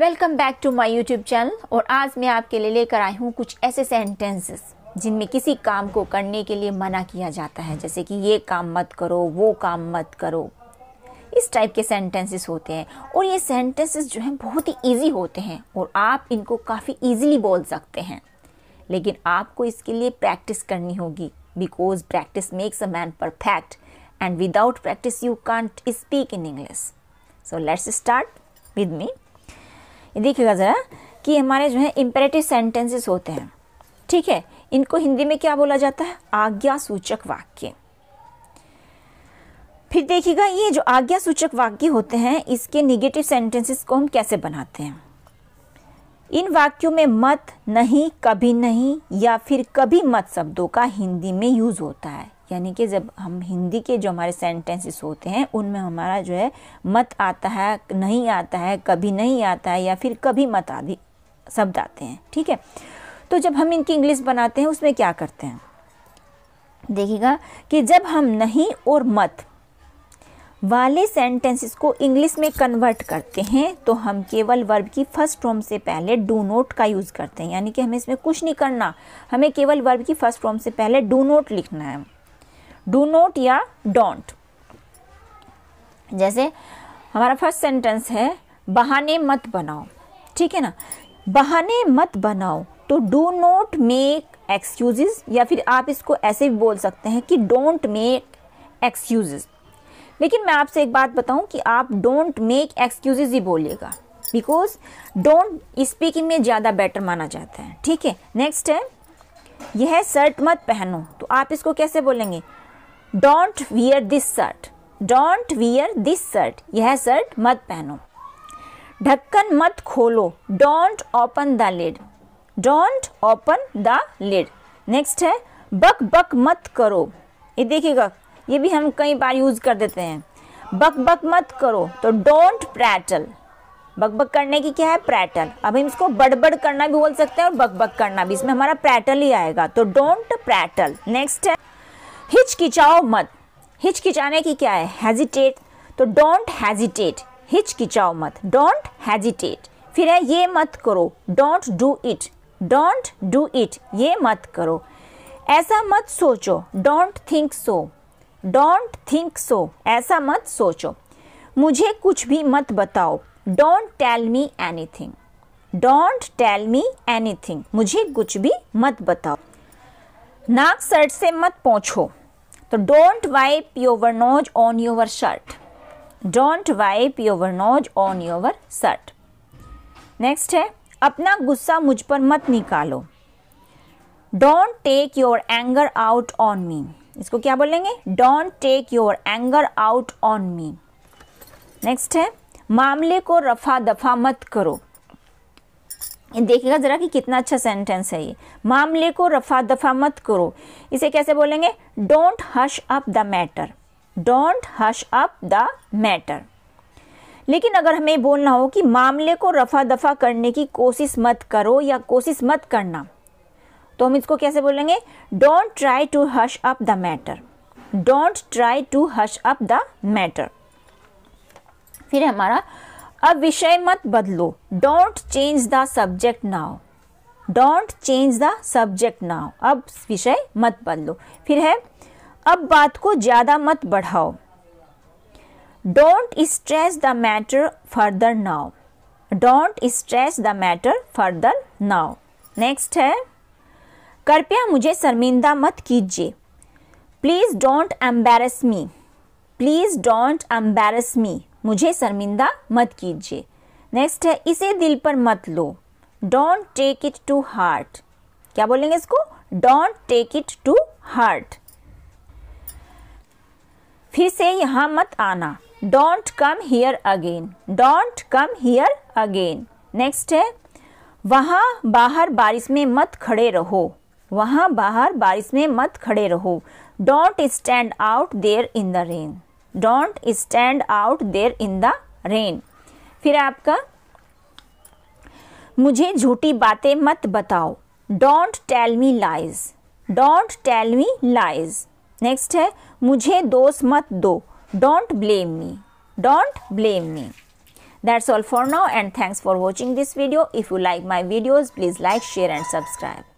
welcome back to my YouTube channel और आज मैं आपके लिए लेकर आई हूँ कुछ ऐसे सेंटेंसेस जिनमें किसी काम को करने के लिए मना किया जाता है जैसे कि ये काम मत करो वो काम मत करो इस टाइप के सेंटेंसेस होते हैं और ये सेंटेंसेस जो हैं बहुत ही इजी होते हैं और आप इनको काफ़ी इजीली बोल सकते हैं लेकिन आपको इसके लिए प्रैक्टिस करनी होगी because practice makes a man perfect and without practice you can't speak in English so let's start with me देखिएगा ज़रा कि हमारे जो है इम्पेरेटिव सेंटेंसेस होते हैं ठीक है इनको हिंदी में क्या बोला जाता है आज्ञा सूचक वाक्य फिर देखिएगा ये जो आज्ञा सूचक वाक्य होते हैं इसके निगेटिव सेंटेंसेस को हम कैसे बनाते हैं इन वाक्यों में मत नहीं कभी नहीं या फिर कभी मत शब्दों का हिंदी में यूज़ होता है यानी कि जब हम हिंदी के जो हमारे सेंटेंसेस होते हैं उनमें हमारा जो है मत आता है नहीं आता है कभी नहीं आता है या फिर कभी मत आदि शब्द आते हैं ठीक है तो जब हम इनकी इंग्लिश बनाते हैं उसमें क्या करते हैं देखिएगा कि जब हम नहीं और मत वाले सेंटेंसेस को इंग्लिश में कन्वर्ट करते हैं तो हम केवल वर्ब की फर्स्ट फॉर्म से पहले डू नोट का यूज़ करते हैं यानी कि हमें इसमें कुछ नहीं करना हमें केवल वर्ब की फर्स्ट फॉर्म से पहले डू नोट लिखना है डू नोट या डोंट जैसे हमारा फर्स्ट सेंटेंस है बहाने मत बनाओ ठीक है ना बहाने मत बनाओ तो डू नोट मेक एक्सक्यूजेज या फिर आप इसको ऐसे भी बोल सकते हैं कि डोंट मेक एक्सक्यूजेज लेकिन मैं आपसे एक बात बताऊं कि आप डोंट मेक एक्सक्यूजेज ही बोलिएगा बिकॉज डोंट स्पीकिंग में ज़्यादा बेटर माना जाता है ठीक है नेक्स्ट है यह शर्ट मत पहनो तो आप इसको कैसे बोलेंगे don't wear this shirt don't wear this shirt यह शर्ट मत पहनो ढक्कन मत खोलो don't open the lid don't open the lid next है बक बक मत करो ये देखिएगा ये भी हम कई बार यूज कर देते हैं बक बक मत करो तो डोंट प्रैटल बक बक करने की क्या है प्रैटल अब हम इसको बड़बड़ करना भी बोल सकते हैं और बक बक करना भी इसमें हमारा प्रैटल ही आएगा तो डोंट प्रैटल नेक्स्ट है हिचकिचाओ मत हिचकिचाने की क्या है हेजिटेट तो डोंट हेजिटेट हिचकिचाओ मत डोंट हेजिटेट फिर है ये मत करो don't do it don't do it ये मत करो ऐसा मत सोचो don't think so don't think so ऐसा मत सोचो मुझे कुछ भी मत बताओ don't tell me anything don't tell me anything मुझे कुछ भी मत बताओ नाक शर्ट से मत पोछो तो don't wipe your nose on your shirt don't wipe your nose on your shirt next है अपना गुस्सा मुझ पर मत निकालो don't take your anger out on me इसको क्या बोलेंगे don't take your anger out on me next है मामले को रफा दफा मत करो देखिएगा ज़रा कि कितना अच्छा सेंटेंस है ये मामले को रफा दफा मत करो इसे कैसे बोलेंगे don't hush up the matter don't hush up the matter लेकिन अगर हमें बोलना हो कि मामले को रफा दफा करने की कोशिश मत करो या कोशिश मत करना तो हम इसको कैसे बोलेंगे don't try to hush up the matter don't try to hush up the matter फिर हमारा अब विषय मत बदलो don't change the subject now don't change the subject now अब विषय मत बदलो फिर है अब बात को ज़्यादा मत बढ़ाओ don't stress the matter further now don't stress the matter further now next है कृपया मुझे शर्मिंदा मत कीजिए please don't embarrass me please don't embarrass me मुझे शर्मिंदा मत कीजिए नेक्स्ट है इसे दिल पर मत लो don't take it to heart क्या बोलेंगे इसको don't take it to heart फिर से यहां मत आना don't come here again don't come here again next है वहां बाहर बारिश में मत खड़े रहो वहां बाहर बारिश में मत खड़े रहो don't stand out there in the rain don't stand out there in the rain फिर आपका मुझे झूठी बातें मत बताओ don't tell me lies don't tell me lies next है मुझे दोस्त मत दो don't blame me don't blame me that's all for now and thanks for watching this video if you like my videos please like share and subscribe